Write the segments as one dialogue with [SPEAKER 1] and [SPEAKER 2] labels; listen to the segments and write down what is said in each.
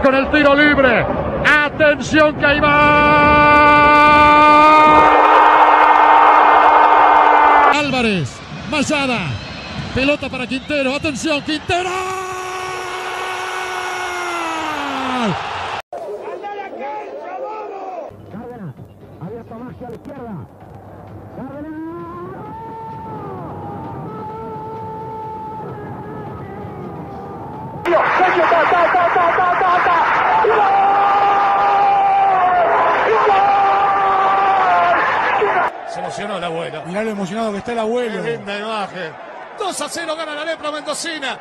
[SPEAKER 1] Con el tiro libre. Atención que ahí va. Álvarez. Masada. Pelota para Quintero. Atención, Quintero. Mirá lo emocionado que está el abuelo. 2 a 0 gana la lepra mendocina.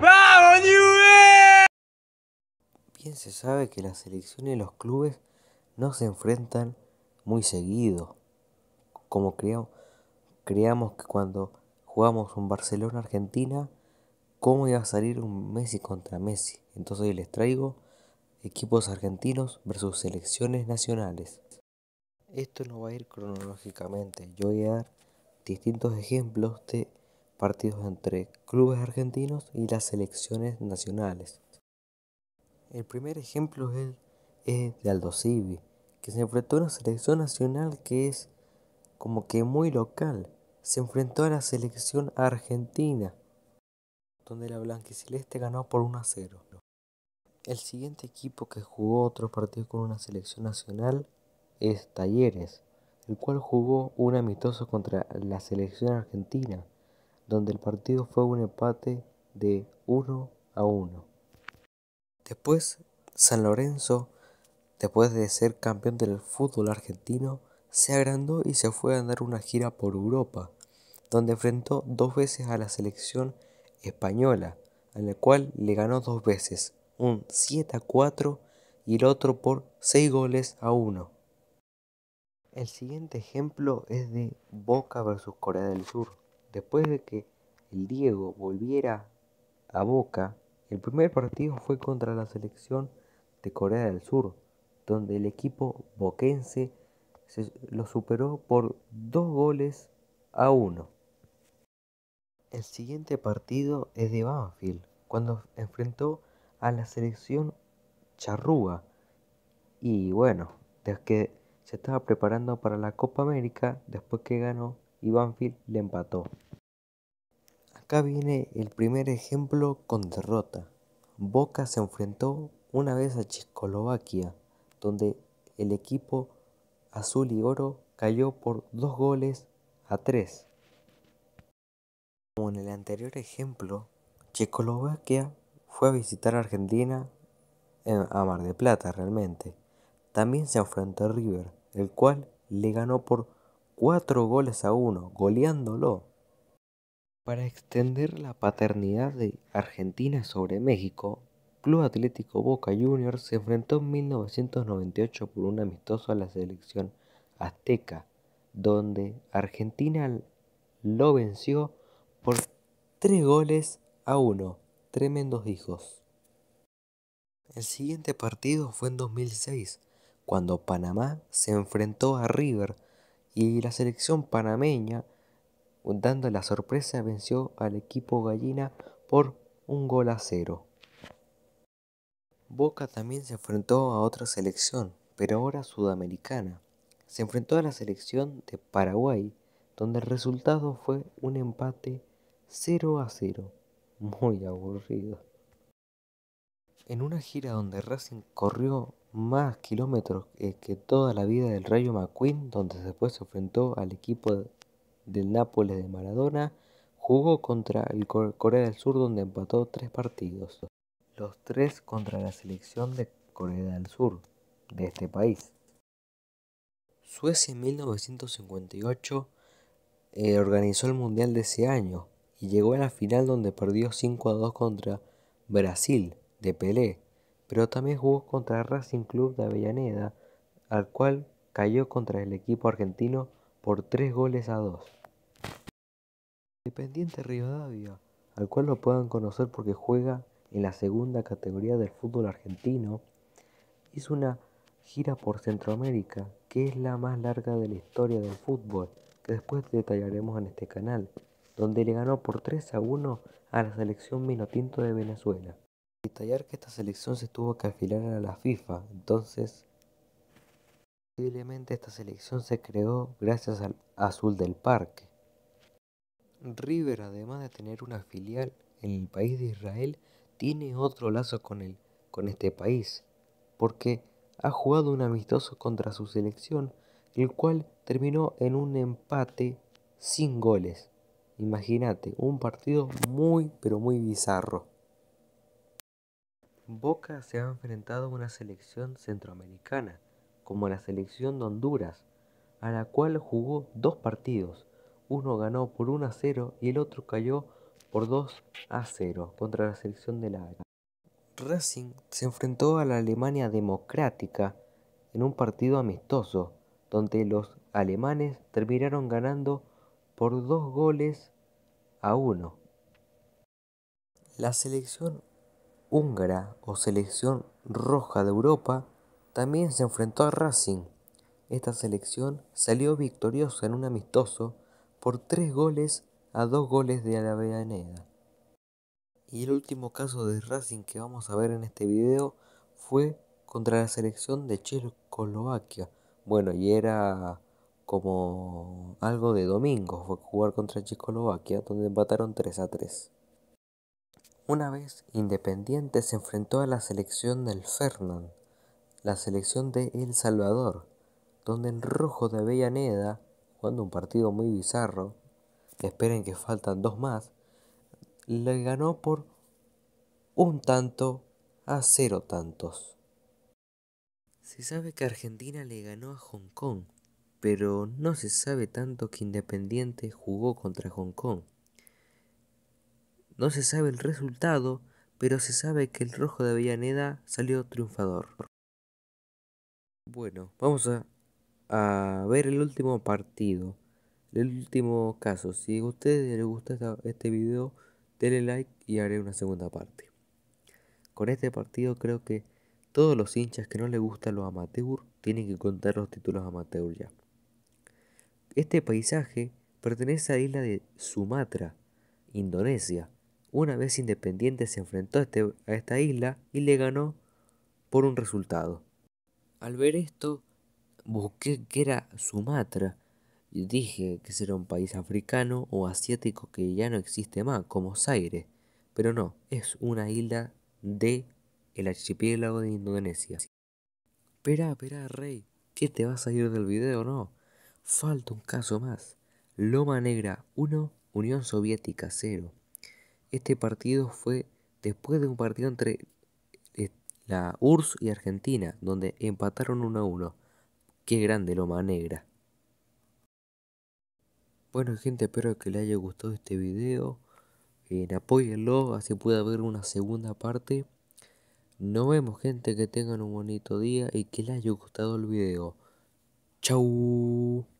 [SPEAKER 1] ¡Vamos, Bien se sabe que las selecciones y los clubes no se enfrentan muy seguido. Como creamos, creamos que cuando jugamos un Barcelona-Argentina, ¿cómo iba a salir un Messi contra Messi? Entonces hoy les traigo equipos argentinos versus selecciones nacionales. Esto no va a ir cronológicamente. Yo voy a dar distintos ejemplos de partidos entre clubes argentinos y las selecciones nacionales. El primer ejemplo es, de Aldosivi, que se enfrentó a una selección nacional que es como que muy local. Se enfrentó a la selección argentina, donde la blanquiceleste ganó por 1 a 0. El siguiente equipo que jugó otro partido con una selección nacional es Talleres, el cual jugó un amistoso contra la selección argentina, donde el partido fue un empate de 1 a 1. Después, San Lorenzo, después de ser campeón del fútbol argentino, se agrandó y se fue a dar una gira por Europa, donde enfrentó dos veces a la selección española, a la cual le ganó dos veces, un 7 a 4 y el otro por 6 goles a 1. El siguiente ejemplo es de Boca versus Corea del Sur. Después de que el Diego volviera a Boca, el primer partido fue contra la selección de Corea del Sur, donde el equipo boquense lo superó por dos goles a uno. El siguiente partido es de Banfield, cuando enfrentó a la selección charrúa. Y bueno, desde que se estaba preparando para la Copa América después que ganó y Banfield le empató. Acá viene el primer ejemplo con derrota. Boca se enfrentó una vez a Checoslovaquia, donde el equipo azul y oro cayó por dos goles a tres. Como en el anterior ejemplo, Checoslovaquia fue a visitar a Argentina a Mar de Plata realmente. También se enfrentó a River, el cual le ganó por 4 goles a 1, goleándolo. Para extender la paternidad de Argentina sobre México, Club Atlético Boca Juniors se enfrentó en 1998 por un amistoso a la selección azteca, donde Argentina lo venció por 3 goles a 1. Tremendos hijos. El siguiente partido fue en 2006, cuando Panamá se enfrentó a River y la selección panameña, dando la sorpresa, venció al equipo gallina por un gol a cero. Boca también se enfrentó a otra selección, pero ahora sudamericana. Se enfrentó a la selección de Paraguay, donde el resultado fue un empate 0 a 0. Muy aburrido. En una gira donde Racing corrió más kilómetros eh, que toda la vida del Rayo McQueen, donde después se enfrentó al equipo del Nápoles de Maradona, jugó contra el Corea del Sur donde empató tres partidos, los tres contra la selección de Corea del Sur, de este país. Suecia en 1958 eh, organizó el Mundial de ese año y llegó a la final donde perdió 5 a 2 contra Brasil de Pelé pero también jugó contra Racing Club de Avellaneda, al cual cayó contra el equipo argentino por 3 goles a 2. Independiente Rivadavia, al cual lo pueden conocer porque juega en la segunda categoría del fútbol argentino, hizo una gira por Centroamérica, que es la más larga de la historia del fútbol, que después detallaremos en este canal, donde le ganó por 3 a 1 a la selección Minotinto de Venezuela detallar que esta selección se tuvo que afilar a la FIFA, entonces posiblemente esta selección se creó gracias al Azul del Parque. River, además de tener una filial en el país de Israel, tiene otro lazo con, el, con este país, porque ha jugado un amistoso contra su selección, el cual terminó en un empate sin goles. Imagínate, un partido muy pero muy bizarro. Boca se ha enfrentado a una selección centroamericana, como la selección de Honduras, a la cual jugó dos partidos. Uno ganó por 1 a 0 y el otro cayó por 2 a 0 contra la selección de la Racing se enfrentó a la Alemania Democrática en un partido amistoso, donde los alemanes terminaron ganando por dos goles a uno. La selección húngara o selección roja de Europa, también se enfrentó a Racing. Esta selección salió victoriosa en un amistoso por tres goles a dos goles de Neda. Y el último caso de Racing que vamos a ver en este video fue contra la selección de Checoslovaquia. Bueno, y era como algo de domingo, fue jugar contra Checoslovaquia, donde empataron 3 a 3. Una vez Independiente se enfrentó a la selección del Fernand, la selección de El Salvador, donde en rojo de Avellaneda, jugando un partido muy bizarro, esperen que faltan dos más, le ganó por un tanto a cero tantos. Se sabe que Argentina le ganó a Hong Kong, pero no se sabe tanto que Independiente jugó contra Hong Kong. No se sabe el resultado, pero se sabe que el rojo de Avellaneda salió triunfador. Bueno, vamos a, ver el último partido, el último caso. Si a ustedes les gusta este video, denle like y haré una segunda parte. Con este partido creo que todos los hinchas que no les gustan los amateurs tienen que contar los títulos amateur ya. Este paisaje pertenece a la isla de Sumatra, Indonesia, una vez Independiente se enfrentó este, a, esta isla y le ganó por un resultado. Al ver esto, busqué que era Sumatra. Y dije que será un país africano o asiático que ya no existe más, como Zaire. Pero no, es una isla de el archipiélago de Indonesia. Espera, espera, rey, ¿qué te vas a ir del video no? Falta un caso más. Loma Negra 1, Unión Soviética 0. Este partido fue después de un partido entre eh, la URSS y Argentina, donde empataron 1 a 1. Qué grande Loma Negra. Bueno gente, espero que les haya gustado este video. Eh, apóyenlo, así pueda haber una segunda parte. Nos vemos gente, que tengan un bonito día y que les haya gustado el video. Chau.